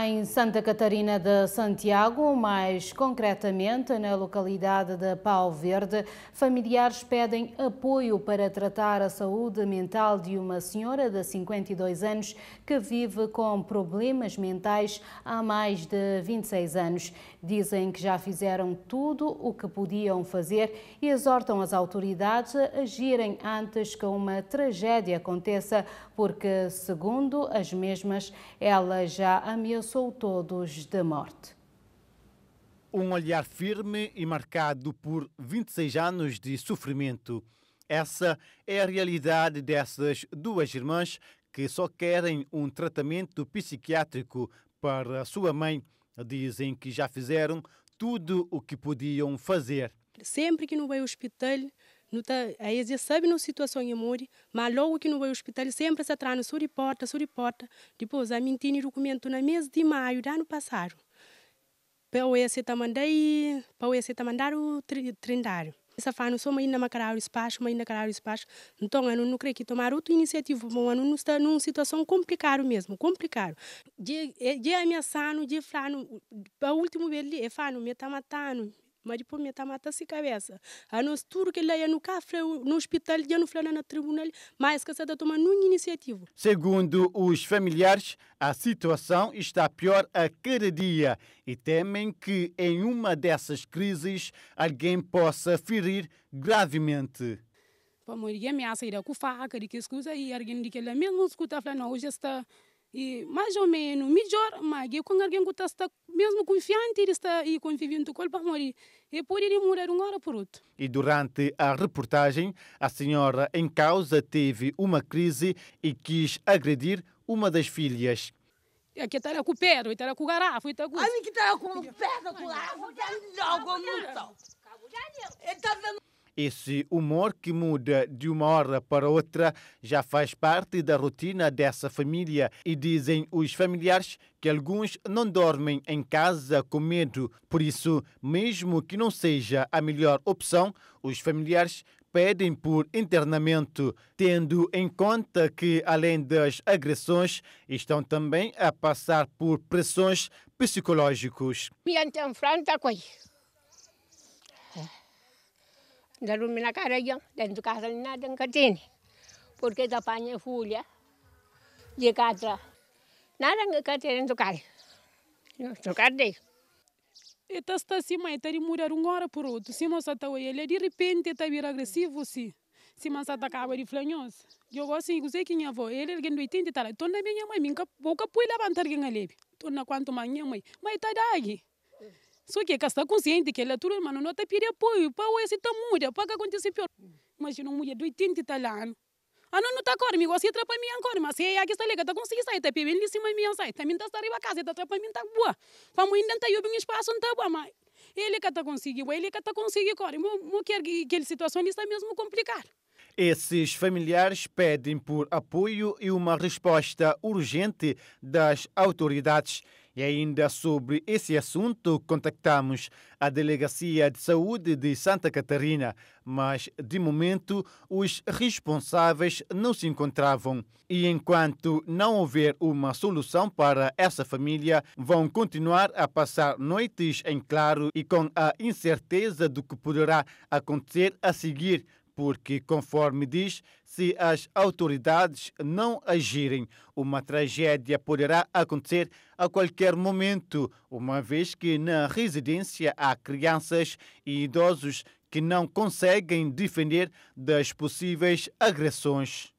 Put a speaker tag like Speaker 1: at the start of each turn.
Speaker 1: em Santa Catarina de Santiago, mais concretamente na localidade de Pau Verde, familiares pedem apoio para tratar a saúde mental de uma senhora de 52 anos que vive com problemas mentais há mais de 26 anos. Dizem que já fizeram tudo o que podiam fazer e exortam as autoridades a agirem antes que uma tragédia aconteça, porque, segundo as mesmas, ela já ameaçou dispensou todos da morte.
Speaker 2: Um olhar firme e marcado por 26 anos de sofrimento. Essa é a realidade dessas duas irmãs que só querem um tratamento psiquiátrico para sua mãe. Dizem que já fizeram tudo o que podiam fazer.
Speaker 3: Sempre que não vai ao hospital, aí ayesia sabe no situação em mori mas logo que não vai hospital sempre se atrana suri porta suri porta depois a mintini documento na mês de maio do ano passado para o tá mandei para o tá mandar o trindário essa fano só ainda macarar o espaço mãe na o espaço então eu não creio que tomar outra iniciativa bom ano não está numa situação complicada mesmo complicado de eh, de ameaçando de fano a último ver ele é fano me tá matando maripo me tá mata se cabeça a nós tudo que lá no cafre no hospital já no flana tribunal mais que está tomando uma iniciativa
Speaker 2: segundo os familiares a situação está pior a cada dia e temem que em uma dessas crises alguém possa ferir gravemente
Speaker 4: Vamos, me ameaça ir a cufa, que escusa e alguém de que lá mesmo escuta, fala, não, hoje está e mais ou menos melhor mas quando alguém que está mesmo confiante ele está e convivendo com ele para morrer e pode ele morrer um hora por outro
Speaker 2: e durante a reportagem a senhora em causa teve uma crise e quis agredir uma das filhas
Speaker 4: Aqui está com o pedra, está com garrafa, está com... A mim que está com pedra, com garrafa, está logo no
Speaker 2: esse humor que muda de uma hora para outra já faz parte da rotina dessa família e dizem os familiares que alguns não dormem em casa com medo. Por isso, mesmo que não seja a melhor opção, os familiares pedem por internamento, tendo em conta que, além das agressões, estão também a passar por pressões psicológicas
Speaker 3: dar lumina care eu, pentru ca să ne adă încă tine.
Speaker 4: Porque da pane fulia, de catra. N-are încă catra în care. Nu știu care de Eta sta sima eta ri muri por outro, Tu sima sa ta tá ele é de repente está vira agresivo si. Sima sa ta cava de flanhos. Eu gosto de assim, usar quem é avó. Ele ele ganhou 80 tal. Tona minha mãe minha boca pui levantar quem alebe. É Tona quanto manhã mãe. Mãe está dagi. Só que está consciente que ela atura, mano, não está pedir apoio. Para esse está para pá, que acontece pior. Imagina uma mulher de 80 italiano. Ah, não, não está corre, me gosta de minha cor, mas se é aqui está legal, está conseguindo sair, está pedindo em cima minha sai. Também tá está arriba a casa, está atrapalhando, está boa. Para mim, ainda está um espaço, não está boa, mas ele que está conseguindo, ele que está conseguindo corre. Não quer que aquela situação está mesmo complicada.
Speaker 2: Esses familiares pedem por apoio e uma resposta urgente das autoridades. E ainda sobre esse assunto, contactamos a Delegacia de Saúde de Santa Catarina, mas de momento os responsáveis não se encontravam. E enquanto não houver uma solução para essa família, vão continuar a passar noites em claro e com a incerteza do que poderá acontecer a seguir porque, conforme diz, se as autoridades não agirem, uma tragédia poderá acontecer a qualquer momento, uma vez que na residência há crianças e idosos que não conseguem defender das possíveis agressões.